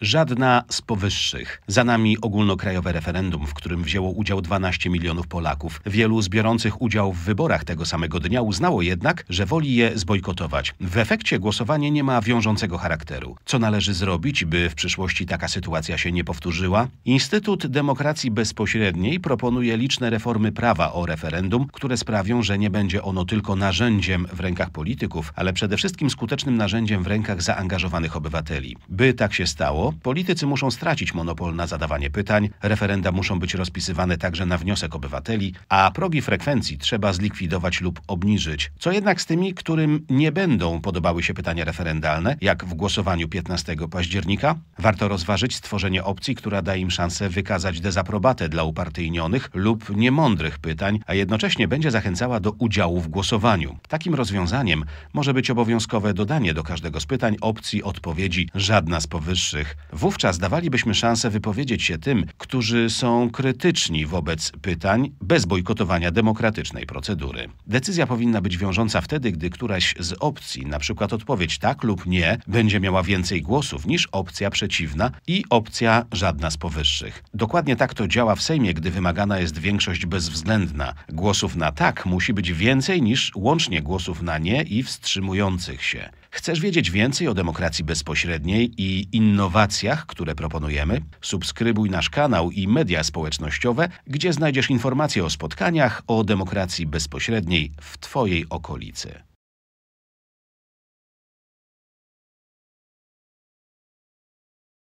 Żadna z powyższych. Za nami ogólnokrajowe referendum, w którym wzięło udział 12 milionów Polaków. Wielu z biorących udział w wyborach tego samego dnia uznało jednak, że woli je zbojkotować. W efekcie głosowanie nie ma wiążącego charakteru. Co należy zrobić, by w przyszłości taka sytuacja się nie powtórzyła? Instytut Demokracji Bezpośredniej proponuje liczne reformy prawa o referendum, które sprawią, że nie będzie ono tylko narzędziem w rękach polityków, ale przede wszystkim skutecznym narzędziem w rękach zaangażowanych obywateli. By tak się stało, politycy muszą stracić monopol na zadawanie pytań, referenda muszą być rozpisywane także na wniosek obywateli, a progi frekwencji trzeba zlikwidować lub obniżyć. Co jednak z tymi, którym nie będą podobały się pytania referendalne, jak w głosowaniu 15 października? Warto rozważyć stworzenie opcji, która da im szansę wykazać dezaprobatę dla upartyjnionych lub niemądrych pytań, a jednocześnie będzie zachęcała do udziału w głosowaniu. Takim rozwiązaniem może być obowiązkowe dodanie do każdego z pytań opcji odpowiedzi żadna z powyższych. Wówczas dawalibyśmy szansę wypowiedzieć się tym, którzy są krytyczni wobec pytań bez bojkotowania demokratycznej procedury. Decyzja powinna być wiążąca wtedy, gdy któraś z opcji, na przykład odpowiedź tak lub nie, będzie miała więcej głosów niż opcja przeciwna i opcja żadna z powyższych. Dokładnie tak to działa w Sejmie, gdy wymagana jest większość bezwzględna. Głosów na tak musi być więcej niż łącznie głosów na nie i wstrzymujących się. Chcesz wiedzieć więcej o demokracji bezpośredniej i innowacjach, które proponujemy? Subskrybuj nasz kanał i media społecznościowe, gdzie znajdziesz informacje o spotkaniach o demokracji bezpośredniej w Twojej okolicy.